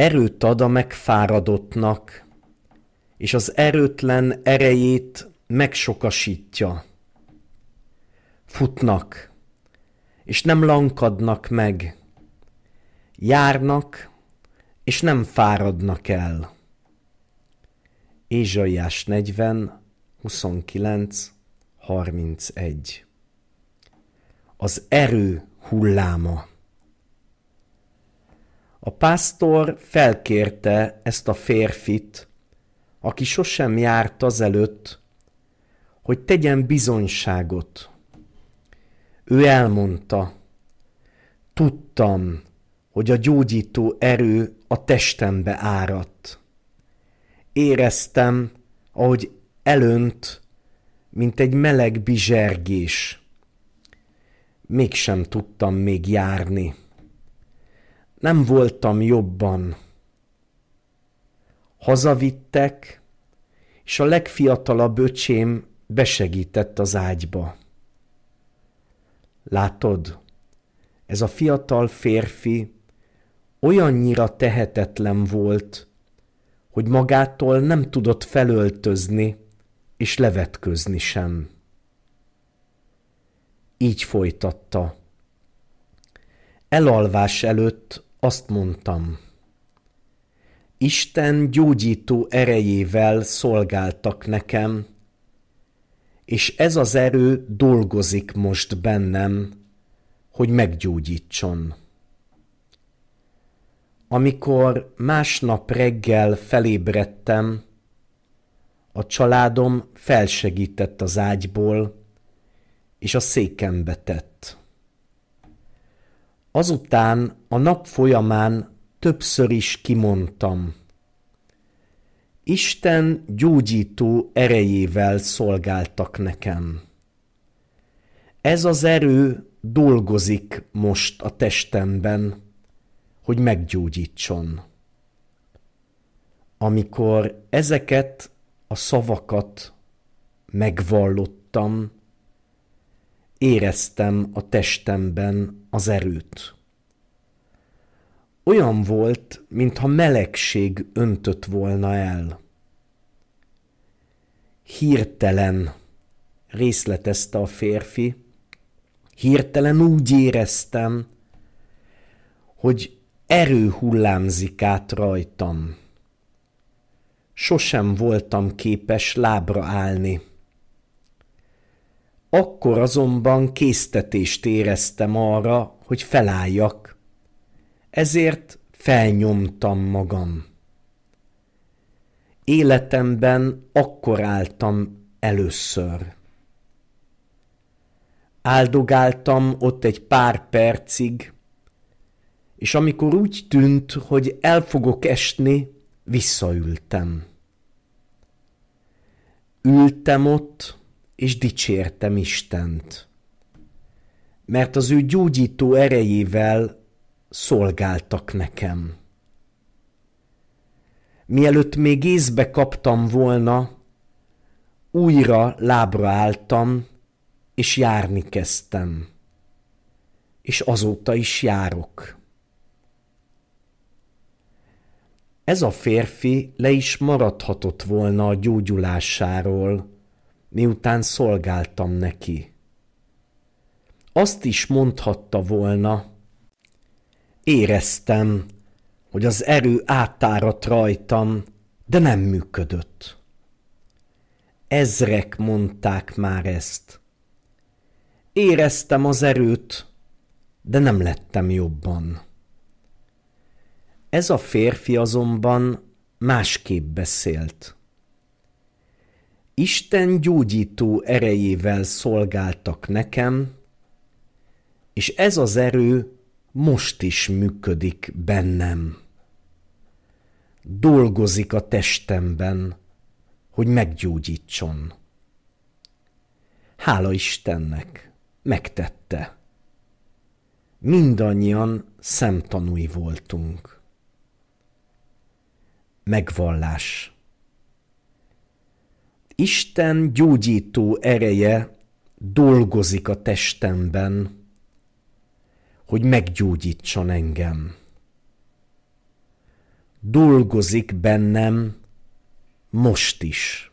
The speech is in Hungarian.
erőt ad a megfáradottnak, és az erőtlen erejét megsokasítja. Futnak, és nem lankadnak meg, járnak, és nem fáradnak el. Ézsaiás 40, 29, 31 Az erő hulláma a pásztor felkérte ezt a férfit, aki sosem járt azelőtt, hogy tegyen bizonyságot. Ő elmondta, tudtam, hogy a gyógyító erő a testembe áradt. Éreztem, ahogy elönt, mint egy meleg bizsergés. Mégsem tudtam még járni nem voltam jobban. Hazavittek, és a legfiatalabb öcsém besegített az ágyba. Látod, ez a fiatal férfi olyannyira tehetetlen volt, hogy magától nem tudott felöltözni és levetközni sem. Így folytatta. Elalvás előtt azt mondtam, Isten gyógyító erejével szolgáltak nekem, és ez az erő dolgozik most bennem, hogy meggyógyítson. Amikor másnap reggel felébredtem, a családom felsegített az ágyból, és a székembe tett. Azután a nap folyamán többször is kimondtam. Isten gyógyító erejével szolgáltak nekem. Ez az erő dolgozik most a testemben, hogy meggyógyítson. Amikor ezeket a szavakat megvallottam, éreztem a testemben az erőt. Olyan volt, mintha melegség öntött volna el. Hirtelen, részletezte a férfi, hirtelen úgy éreztem, hogy erő hullámzik át rajtam. Sosem voltam képes lábra állni akkor azonban késztetést éreztem arra, hogy felálljak. Ezért felnyomtam magam. Életemben akkor álltam először. Áldogáltam ott egy pár percig, és amikor úgy tűnt, hogy el fogok esni, visszaültem. Ültem ott, és dicsértem Istent. Mert az ő gyógyító erejével szolgáltak nekem. Mielőtt még észbe kaptam volna, újra lábra álltam, és járni kezdtem. És azóta is járok. Ez a férfi le is maradhatott volna a gyógyulásáról, miután szolgáltam neki. Azt is mondhatta volna. Éreztem, hogy az erő átárat rajtam, de nem működött. Ezrek mondták már ezt. Éreztem az erőt, de nem lettem jobban. Ez a férfi azonban másképp beszélt. Isten gyógyító erejével szolgáltak nekem, és ez az erő most is működik bennem. Dolgozik a testemben, hogy meggyógyítson. Hála Istennek, megtette. Mindannyian szemtanúi voltunk. Megvallás. Isten gyógyító ereje dolgozik a testemben, hogy meggyógyítson engem. Dolgozik bennem most is.